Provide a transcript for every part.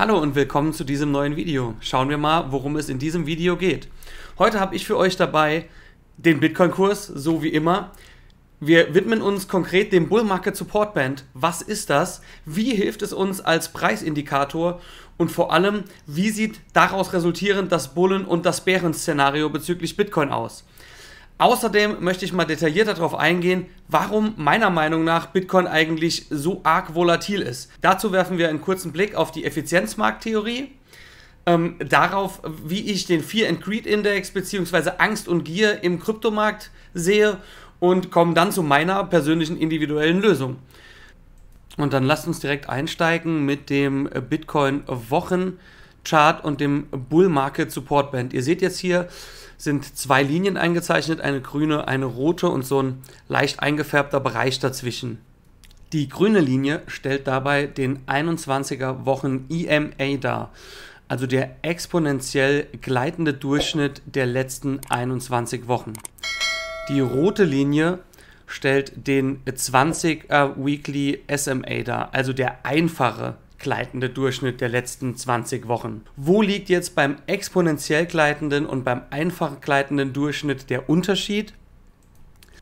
Hallo und willkommen zu diesem neuen Video. Schauen wir mal, worum es in diesem Video geht. Heute habe ich für euch dabei den Bitcoin-Kurs, so wie immer. Wir widmen uns konkret dem Bull Market Support Band. Was ist das? Wie hilft es uns als Preisindikator? Und vor allem, wie sieht daraus resultierend das Bullen- und das Bären-Szenario bezüglich Bitcoin aus? Außerdem möchte ich mal detaillierter darauf eingehen, warum meiner Meinung nach Bitcoin eigentlich so arg volatil ist. Dazu werfen wir einen kurzen Blick auf die Effizienzmarkttheorie, ähm, darauf, wie ich den Fear and Greed Index bzw. Angst und Gier im Kryptomarkt sehe und kommen dann zu meiner persönlichen individuellen Lösung. Und dann lasst uns direkt einsteigen mit dem Bitcoin Wochen. Chart und dem Bull Market Support Band. Ihr seht jetzt hier sind zwei Linien eingezeichnet, eine grüne, eine rote und so ein leicht eingefärbter Bereich dazwischen. Die grüne Linie stellt dabei den 21er Wochen EMA dar, also der exponentiell gleitende Durchschnitt der letzten 21 Wochen. Die rote Linie stellt den 20er Weekly SMA dar, also der einfache gleitende Durchschnitt der letzten 20 Wochen. Wo liegt jetzt beim exponentiell gleitenden und beim einfach gleitenden Durchschnitt der Unterschied?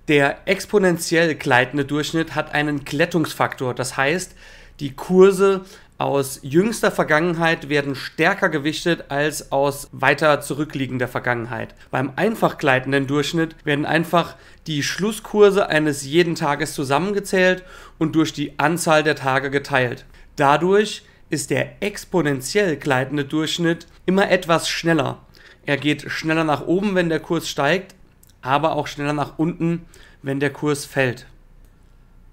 Der exponentiell gleitende Durchschnitt hat einen Klettungsfaktor, das heißt, die Kurse aus jüngster Vergangenheit werden stärker gewichtet als aus weiter zurückliegender Vergangenheit. Beim einfach gleitenden Durchschnitt werden einfach die Schlusskurse eines jeden Tages zusammengezählt und durch die Anzahl der Tage geteilt. Dadurch ist der exponentiell gleitende Durchschnitt immer etwas schneller. Er geht schneller nach oben, wenn der Kurs steigt, aber auch schneller nach unten, wenn der Kurs fällt.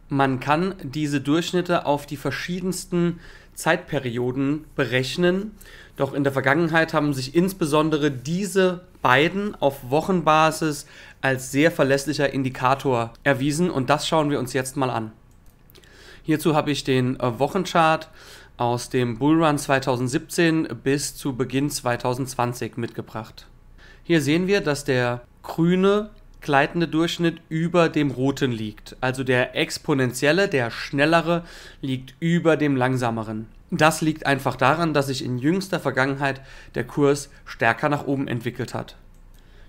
Man kann diese Durchschnitte auf die verschiedensten Zeitperioden berechnen, doch in der Vergangenheit haben sich insbesondere diese beiden auf Wochenbasis als sehr verlässlicher Indikator erwiesen und das schauen wir uns jetzt mal an. Hierzu habe ich den äh, Wochenchart aus dem Bullrun 2017 bis zu Beginn 2020 mitgebracht. Hier sehen wir, dass der grüne gleitende Durchschnitt über dem roten liegt. Also der exponentielle, der schnellere, liegt über dem langsameren. Das liegt einfach daran, dass sich in jüngster Vergangenheit der Kurs stärker nach oben entwickelt hat.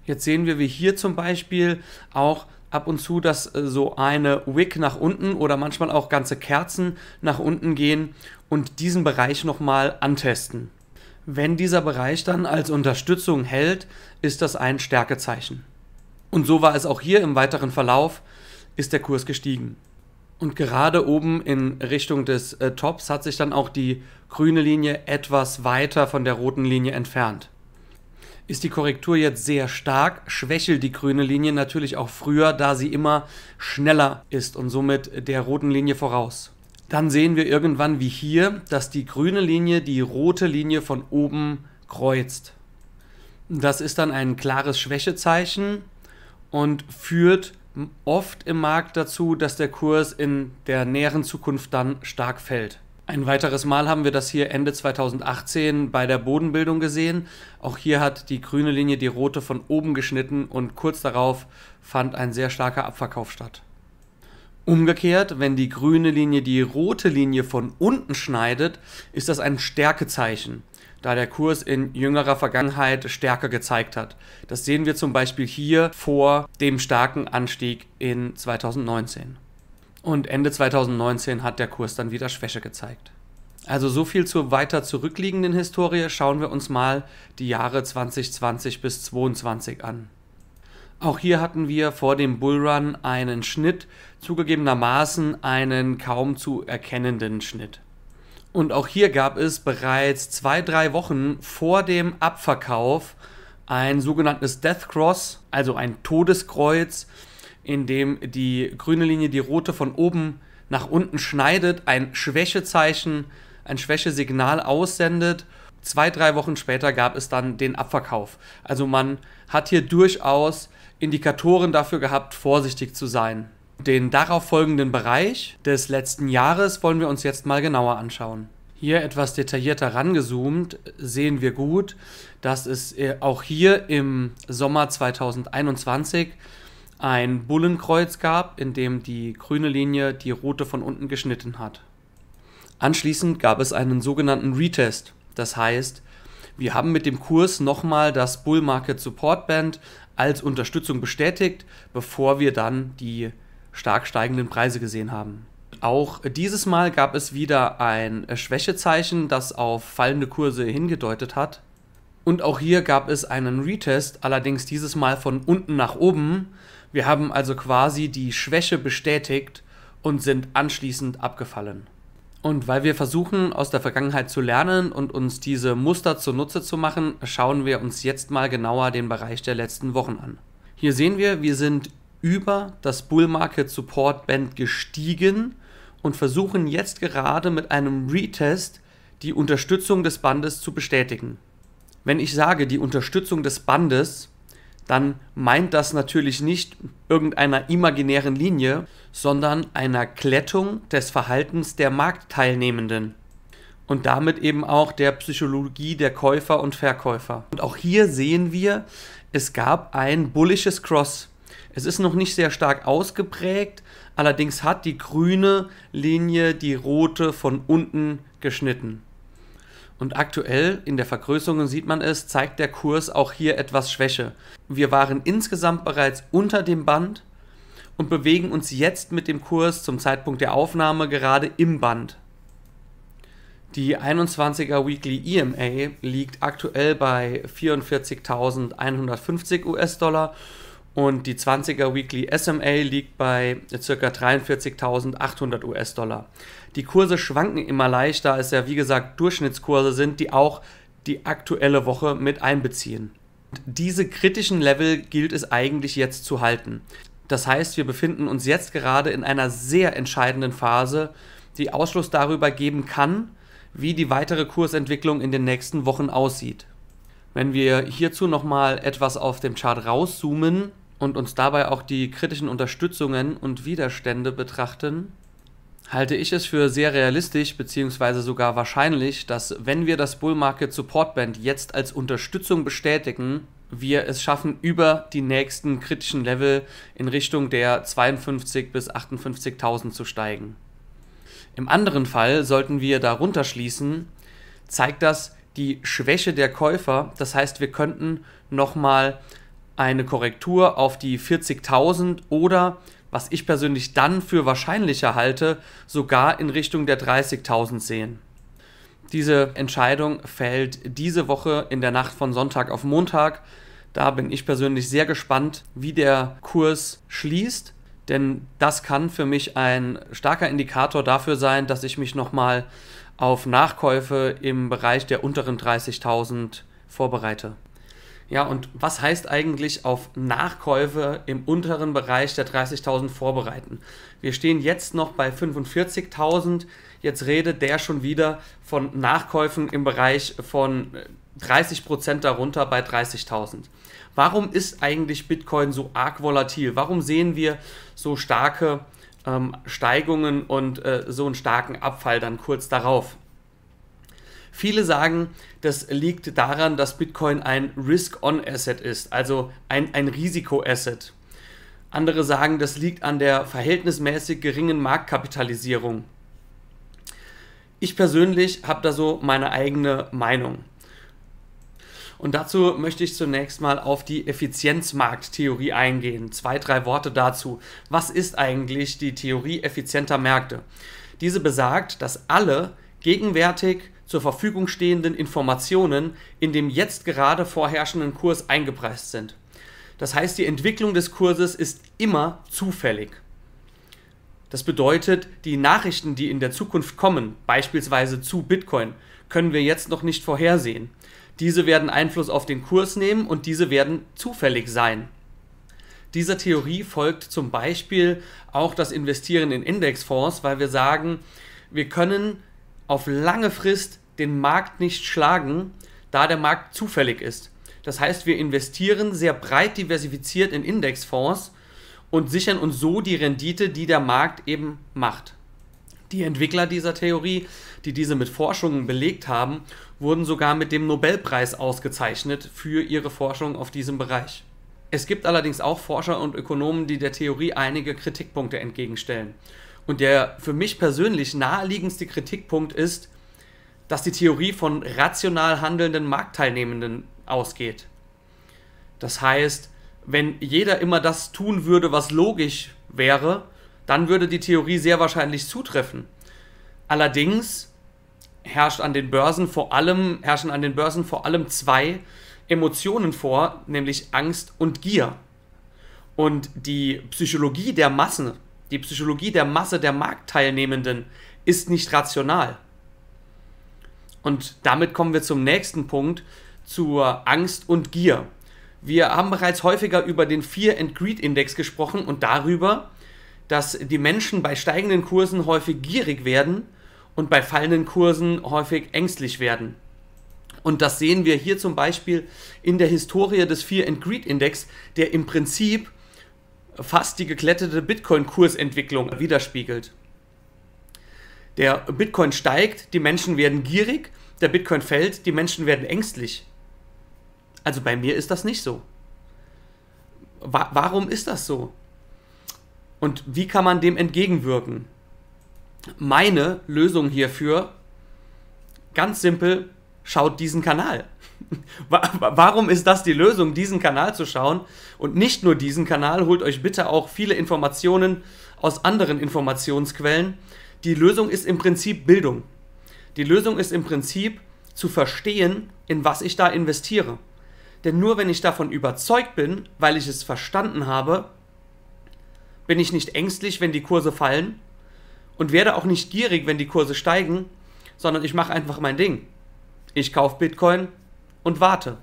Jetzt sehen wir, wie hier zum Beispiel auch ab und zu, dass äh, so eine Wick nach unten oder manchmal auch ganze Kerzen nach unten gehen und diesen Bereich nochmal antesten. Wenn dieser Bereich dann als Unterstützung hält, ist das ein Stärkezeichen. Und so war es auch hier im weiteren Verlauf, ist der Kurs gestiegen. Und gerade oben in Richtung des äh, Tops hat sich dann auch die grüne Linie etwas weiter von der roten Linie entfernt ist die Korrektur jetzt sehr stark, schwächelt die grüne Linie natürlich auch früher, da sie immer schneller ist und somit der roten Linie voraus. Dann sehen wir irgendwann wie hier, dass die grüne Linie die rote Linie von oben kreuzt. Das ist dann ein klares Schwächezeichen und führt oft im Markt dazu, dass der Kurs in der näheren Zukunft dann stark fällt. Ein weiteres Mal haben wir das hier Ende 2018 bei der Bodenbildung gesehen. Auch hier hat die grüne Linie die rote von oben geschnitten und kurz darauf fand ein sehr starker Abverkauf statt. Umgekehrt, wenn die grüne Linie die rote Linie von unten schneidet, ist das ein Stärkezeichen, da der Kurs in jüngerer Vergangenheit Stärke gezeigt hat. Das sehen wir zum Beispiel hier vor dem starken Anstieg in 2019. Und Ende 2019 hat der Kurs dann wieder Schwäche gezeigt. Also so viel zur weiter zurückliegenden Historie. Schauen wir uns mal die Jahre 2020 bis 2022 an. Auch hier hatten wir vor dem Bullrun einen Schnitt, zugegebenermaßen einen kaum zu erkennenden Schnitt. Und auch hier gab es bereits zwei, drei Wochen vor dem Abverkauf ein sogenanntes Death Cross, also ein Todeskreuz, in dem die grüne Linie die rote von oben nach unten schneidet, ein Schwächezeichen, ein Schwächesignal aussendet. Zwei, drei Wochen später gab es dann den Abverkauf. Also man hat hier durchaus Indikatoren dafür gehabt, vorsichtig zu sein. Den darauf folgenden Bereich des letzten Jahres wollen wir uns jetzt mal genauer anschauen. Hier etwas detaillierter rangezoomt sehen wir gut, dass es äh, auch hier im Sommer 2021 ein Bullenkreuz gab, in dem die grüne Linie die rote von unten geschnitten hat. Anschließend gab es einen sogenannten Retest, das heißt, wir haben mit dem Kurs nochmal das Bull Market Support Band als Unterstützung bestätigt, bevor wir dann die stark steigenden Preise gesehen haben. Auch dieses Mal gab es wieder ein Schwächezeichen, das auf fallende Kurse hingedeutet hat. Und auch hier gab es einen Retest, allerdings dieses Mal von unten nach oben, wir haben also quasi die Schwäche bestätigt und sind anschließend abgefallen. Und weil wir versuchen, aus der Vergangenheit zu lernen und uns diese Muster zunutze zu machen, schauen wir uns jetzt mal genauer den Bereich der letzten Wochen an. Hier sehen wir, wir sind über das Bull Market Support Band gestiegen und versuchen jetzt gerade mit einem Retest die Unterstützung des Bandes zu bestätigen. Wenn ich sage die Unterstützung des Bandes, dann meint das natürlich nicht irgendeiner imaginären Linie, sondern einer Klettung des Verhaltens der Marktteilnehmenden und damit eben auch der Psychologie der Käufer und Verkäufer. Und auch hier sehen wir, es gab ein bullisches Cross. Es ist noch nicht sehr stark ausgeprägt, allerdings hat die grüne Linie die rote von unten geschnitten. Und aktuell, in der Vergrößerung sieht man es, zeigt der Kurs auch hier etwas Schwäche. Wir waren insgesamt bereits unter dem Band und bewegen uns jetzt mit dem Kurs zum Zeitpunkt der Aufnahme gerade im Band. Die 21er Weekly EMA liegt aktuell bei 44.150 US-Dollar und die 20er Weekly SMA liegt bei ca. 43.800 US-Dollar. Die Kurse schwanken immer leicht, da es ja wie gesagt Durchschnittskurse sind, die auch die aktuelle Woche mit einbeziehen. diese kritischen Level gilt es eigentlich jetzt zu halten. Das heißt, wir befinden uns jetzt gerade in einer sehr entscheidenden Phase, die Ausschluss darüber geben kann, wie die weitere Kursentwicklung in den nächsten Wochen aussieht. Wenn wir hierzu nochmal etwas auf dem Chart rauszoomen, und uns dabei auch die kritischen Unterstützungen und Widerstände betrachten, halte ich es für sehr realistisch bzw. sogar wahrscheinlich, dass wenn wir das Bull Market Support Band jetzt als Unterstützung bestätigen, wir es schaffen, über die nächsten kritischen Level in Richtung der 52.000 bis 58.000 zu steigen. Im anderen Fall sollten wir darunter schließen, zeigt das die Schwäche der Käufer, das heißt, wir könnten nochmal eine Korrektur auf die 40.000 oder, was ich persönlich dann für wahrscheinlicher halte, sogar in Richtung der 30.000 sehen. Diese Entscheidung fällt diese Woche in der Nacht von Sonntag auf Montag. Da bin ich persönlich sehr gespannt, wie der Kurs schließt, denn das kann für mich ein starker Indikator dafür sein, dass ich mich nochmal auf Nachkäufe im Bereich der unteren 30.000 vorbereite. Ja, und was heißt eigentlich auf Nachkäufe im unteren Bereich der 30.000 vorbereiten? Wir stehen jetzt noch bei 45.000. Jetzt redet der schon wieder von Nachkäufen im Bereich von 30% äh, darunter bei 30.000. Warum ist eigentlich Bitcoin so arg volatil? Warum sehen wir so starke ähm, Steigungen und äh, so einen starken Abfall dann kurz darauf? Viele sagen, das liegt daran, dass Bitcoin ein Risk-on-Asset ist, also ein, ein Risiko-Asset. Andere sagen, das liegt an der verhältnismäßig geringen Marktkapitalisierung. Ich persönlich habe da so meine eigene Meinung. Und dazu möchte ich zunächst mal auf die Effizienzmarkttheorie eingehen. Zwei, drei Worte dazu. Was ist eigentlich die Theorie effizienter Märkte? Diese besagt, dass alle gegenwärtig zur Verfügung stehenden Informationen in dem jetzt gerade vorherrschenden Kurs eingepreist sind. Das heißt, die Entwicklung des Kurses ist immer zufällig. Das bedeutet, die Nachrichten, die in der Zukunft kommen, beispielsweise zu Bitcoin, können wir jetzt noch nicht vorhersehen. Diese werden Einfluss auf den Kurs nehmen und diese werden zufällig sein. Dieser Theorie folgt zum Beispiel auch das Investieren in Indexfonds, weil wir sagen, wir können auf lange Frist den Markt nicht schlagen, da der Markt zufällig ist. Das heißt, wir investieren sehr breit diversifiziert in Indexfonds und sichern uns so die Rendite, die der Markt eben macht. Die Entwickler dieser Theorie, die diese mit Forschungen belegt haben, wurden sogar mit dem Nobelpreis ausgezeichnet für ihre Forschung auf diesem Bereich. Es gibt allerdings auch Forscher und Ökonomen, die der Theorie einige Kritikpunkte entgegenstellen. Und der für mich persönlich naheliegendste Kritikpunkt ist, dass die Theorie von rational handelnden Marktteilnehmenden ausgeht. Das heißt, wenn jeder immer das tun würde, was logisch wäre, dann würde die Theorie sehr wahrscheinlich zutreffen. Allerdings herrscht an den Börsen vor allem, herrschen an den Börsen vor allem zwei Emotionen vor, nämlich Angst und Gier. Und die Psychologie der Massen die Psychologie der Masse der Marktteilnehmenden ist nicht rational. Und damit kommen wir zum nächsten Punkt, zur Angst und Gier. Wir haben bereits häufiger über den Fear and Greed Index gesprochen und darüber, dass die Menschen bei steigenden Kursen häufig gierig werden und bei fallenden Kursen häufig ängstlich werden. Und das sehen wir hier zum Beispiel in der Historie des Fear and Greed Index, der im Prinzip fast die gekletterte Bitcoin-Kursentwicklung widerspiegelt. Der Bitcoin steigt, die Menschen werden gierig, der Bitcoin fällt, die Menschen werden ängstlich. Also bei mir ist das nicht so. Wa warum ist das so? Und wie kann man dem entgegenwirken? Meine Lösung hierfür, ganz simpel, schaut diesen Kanal. Warum ist das die Lösung, diesen Kanal zu schauen? Und nicht nur diesen Kanal, holt euch bitte auch viele Informationen aus anderen Informationsquellen. Die Lösung ist im Prinzip Bildung. Die Lösung ist im Prinzip zu verstehen, in was ich da investiere. Denn nur wenn ich davon überzeugt bin, weil ich es verstanden habe, bin ich nicht ängstlich, wenn die Kurse fallen und werde auch nicht gierig, wenn die Kurse steigen, sondern ich mache einfach mein Ding. Ich kaufe Bitcoin, und warte.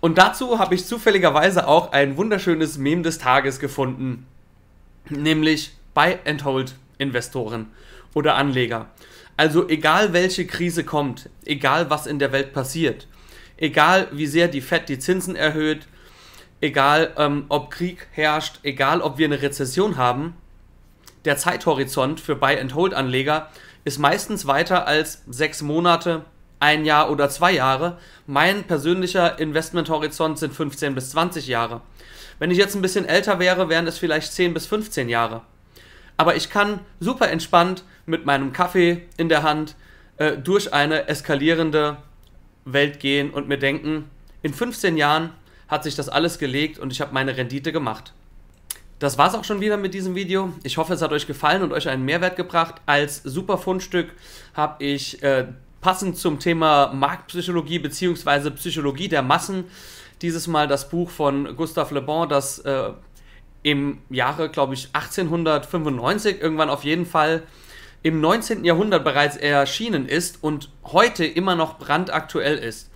Und dazu habe ich zufälligerweise auch ein wunderschönes Meme des Tages gefunden, nämlich Buy and Hold Investoren oder Anleger. Also egal welche Krise kommt, egal was in der Welt passiert, egal wie sehr die Fed die Zinsen erhöht, egal ähm, ob Krieg herrscht, egal ob wir eine Rezession haben, der Zeithorizont für Buy-and-Hold-Anleger ist meistens weiter als sechs Monate, ein Jahr oder zwei Jahre. Mein persönlicher Investmenthorizont sind 15 bis 20 Jahre. Wenn ich jetzt ein bisschen älter wäre, wären es vielleicht 10 bis 15 Jahre. Aber ich kann super entspannt mit meinem Kaffee in der Hand äh, durch eine eskalierende Welt gehen und mir denken, in 15 Jahren hat sich das alles gelegt und ich habe meine Rendite gemacht. Das war's auch schon wieder mit diesem Video. Ich hoffe, es hat euch gefallen und euch einen Mehrwert gebracht. Als super Fundstück habe ich äh, passend zum Thema Marktpsychologie bzw. Psychologie der Massen. Dieses Mal das Buch von Gustave Le Bon, das äh, im Jahre, glaube ich, 1895 irgendwann auf jeden Fall im 19. Jahrhundert bereits erschienen ist und heute immer noch brandaktuell ist.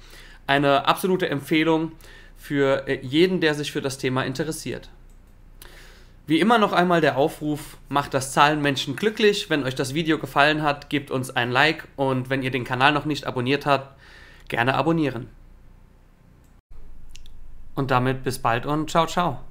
Eine absolute Empfehlung für äh, jeden, der sich für das Thema interessiert. Wie immer noch einmal der Aufruf, macht das Zahlenmenschen glücklich. Wenn euch das Video gefallen hat, gebt uns ein Like und wenn ihr den Kanal noch nicht abonniert habt, gerne abonnieren. Und damit bis bald und ciao, ciao.